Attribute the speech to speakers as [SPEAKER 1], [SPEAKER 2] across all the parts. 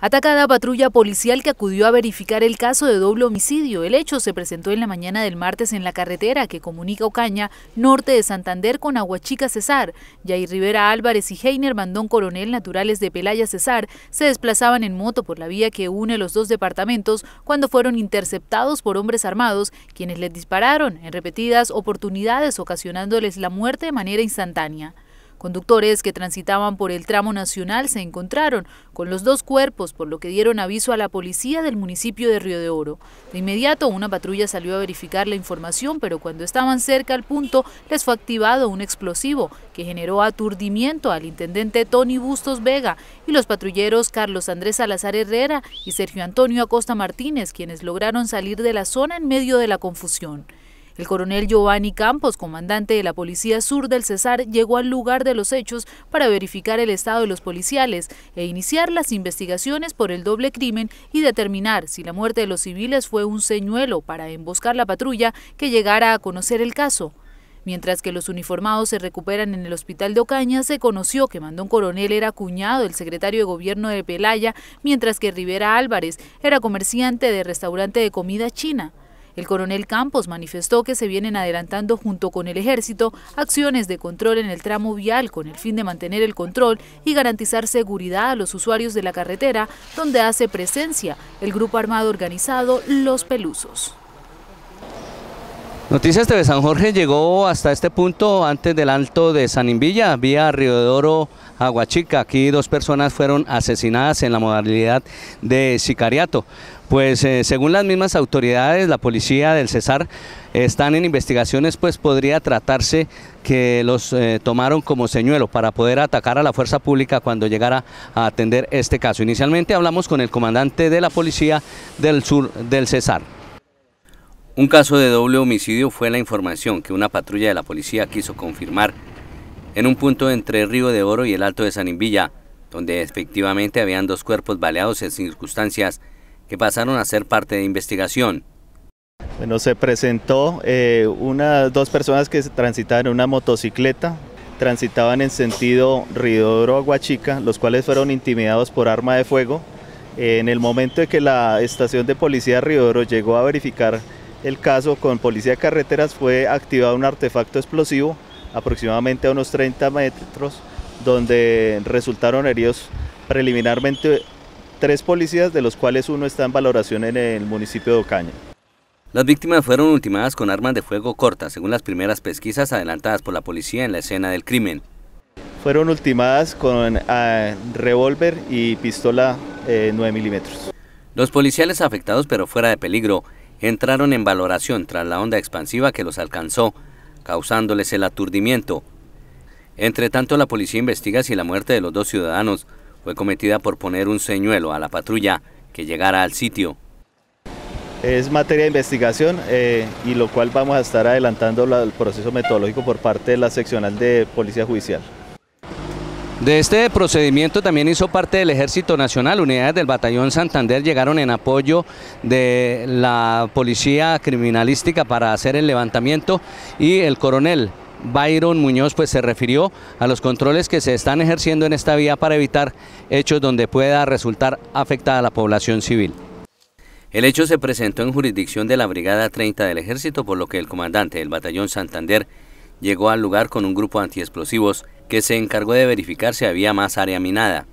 [SPEAKER 1] Atacada patrulla policial que acudió a verificar el caso de doble homicidio. El hecho se presentó en la mañana del martes en la carretera que comunica Ocaña, norte de Santander, con Aguachica Cesar. Jair Rivera Álvarez y Heiner Mandón Coronel, naturales de Pelaya Cesar, se desplazaban en moto por la vía que une los dos departamentos cuando fueron interceptados por hombres armados, quienes les dispararon en repetidas oportunidades, ocasionándoles la muerte de manera instantánea. Conductores que transitaban por el tramo nacional se encontraron con los dos cuerpos, por lo que dieron aviso a la policía del municipio de Río de Oro. De inmediato, una patrulla salió a verificar la información, pero cuando estaban cerca al punto, les fue activado un explosivo que generó aturdimiento al intendente Tony Bustos Vega y los patrulleros Carlos Andrés Salazar Herrera y Sergio Antonio Acosta Martínez, quienes lograron salir de la zona en medio de la confusión. El coronel Giovanni Campos, comandante de la Policía Sur del Cesar, llegó al lugar de los hechos para verificar el estado de los policiales e iniciar las investigaciones por el doble crimen y determinar si la muerte de los civiles fue un señuelo para emboscar la patrulla que llegara a conocer el caso. Mientras que los uniformados se recuperan en el hospital de Ocaña, se conoció que Mandón Coronel era cuñado del secretario de gobierno de Pelaya, mientras que Rivera Álvarez era comerciante de restaurante de comida china. El coronel Campos manifestó que se vienen adelantando junto con el ejército acciones de control en el tramo vial con el fin de mantener el control y garantizar seguridad a los usuarios de la carretera donde hace presencia el grupo armado organizado Los Pelusos.
[SPEAKER 2] Noticias de San Jorge llegó hasta este punto antes del alto de San Invilla, vía Río Aguachica. Aquí dos personas fueron asesinadas en la modalidad de sicariato. Pues eh, según las mismas autoridades, la policía del Cesar están en investigaciones, pues podría tratarse que los eh, tomaron como señuelo para poder atacar a la fuerza pública cuando llegara a atender este caso. Inicialmente hablamos con el comandante de la policía del sur del Cesar. Un caso de doble homicidio fue la información que una patrulla de la policía quiso confirmar en un punto entre Río de Oro y el Alto de San Sanimbilla, donde efectivamente habían dos cuerpos baleados en circunstancias que pasaron a ser parte de investigación.
[SPEAKER 3] Bueno, se presentó eh, unas dos personas que transitaban en una motocicleta, transitaban en sentido Río de Oro-Guachica, los cuales fueron intimidados por arma de fuego. en el momento de que la estación de policía de Río Oro llegó a verificar el caso con Policía Carreteras fue activado un artefacto explosivo aproximadamente a unos 30 metros donde resultaron heridos preliminarmente tres policías de los cuales uno está en valoración en el municipio de Ocaña.
[SPEAKER 2] Las víctimas fueron ultimadas con armas de fuego cortas, según las primeras pesquisas adelantadas por la policía en la escena del crimen.
[SPEAKER 3] Fueron ultimadas con ah, revólver y pistola 9 eh, milímetros. Los policiales afectados pero fuera de
[SPEAKER 2] peligro entraron en valoración tras la onda expansiva que los alcanzó, causándoles el aturdimiento. Entre tanto, la policía investiga si la muerte de los dos ciudadanos fue cometida por poner un señuelo a la patrulla que llegara al sitio.
[SPEAKER 3] Es materia de investigación eh, y lo cual vamos a estar adelantando el proceso metodológico por parte de la seccional de Policía Judicial.
[SPEAKER 2] De este procedimiento también hizo parte del Ejército Nacional. Unidades del Batallón Santander llegaron en apoyo de la Policía Criminalística para hacer el levantamiento y el coronel Byron Muñoz pues se refirió a los controles que se están ejerciendo en esta vía para evitar hechos donde pueda resultar afectada la población civil. El hecho se presentó en jurisdicción de la Brigada 30 del Ejército, por lo que el comandante del Batallón Santander llegó al lugar con un grupo antiexplosivos que se encargó de verificar si había más área minada.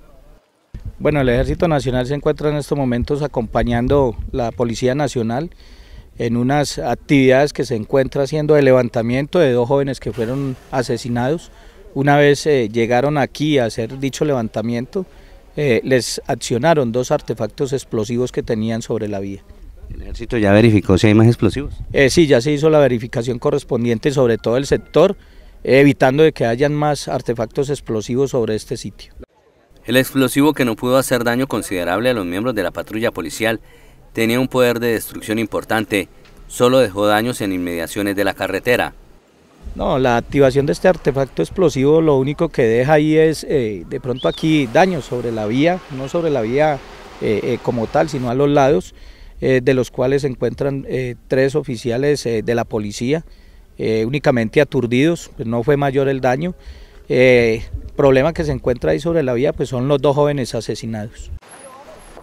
[SPEAKER 4] Bueno, el Ejército Nacional se encuentra en estos momentos acompañando la Policía Nacional en unas actividades que se encuentra haciendo de levantamiento de dos jóvenes que fueron asesinados. Una vez eh, llegaron aquí a hacer dicho levantamiento, eh, les accionaron dos artefactos explosivos que tenían sobre la vía. ¿El ejército
[SPEAKER 2] ya verificó si hay más explosivos?
[SPEAKER 4] Eh, sí, ya se hizo la verificación correspondiente sobre todo el sector evitando de que hayan más artefactos explosivos sobre este sitio.
[SPEAKER 2] El explosivo que no pudo hacer daño considerable a los miembros de la patrulla policial tenía un poder de destrucción importante, solo dejó daños en inmediaciones de la carretera.
[SPEAKER 4] No, la activación de este artefacto explosivo lo único que deja ahí es eh, de pronto aquí daños sobre la vía, no sobre la vía eh, eh, como tal, sino a los lados, de los cuales se encuentran tres oficiales de la policía, eh, únicamente aturdidos, pues no fue mayor el daño. Eh, problema que se encuentra ahí sobre la vía pues son los dos jóvenes asesinados.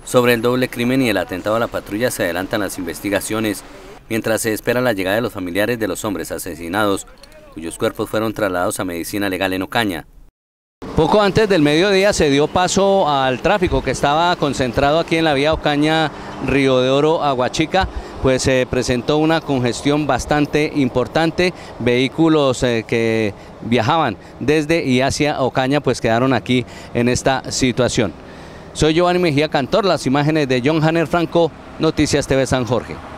[SPEAKER 2] Sobre el doble crimen y el atentado a la patrulla se adelantan las investigaciones, mientras se espera la llegada de los familiares de los hombres asesinados, cuyos cuerpos fueron trasladados a medicina legal en Ocaña. Poco antes del mediodía se dio paso al tráfico que estaba concentrado aquí en la vía Ocaña Río de Oro Aguachica pues se presentó una congestión bastante importante, vehículos eh, que viajaban desde y hacia Ocaña pues quedaron aquí en esta situación. Soy Giovanni Mejía Cantor, las imágenes de John Hanner Franco, Noticias TV San Jorge.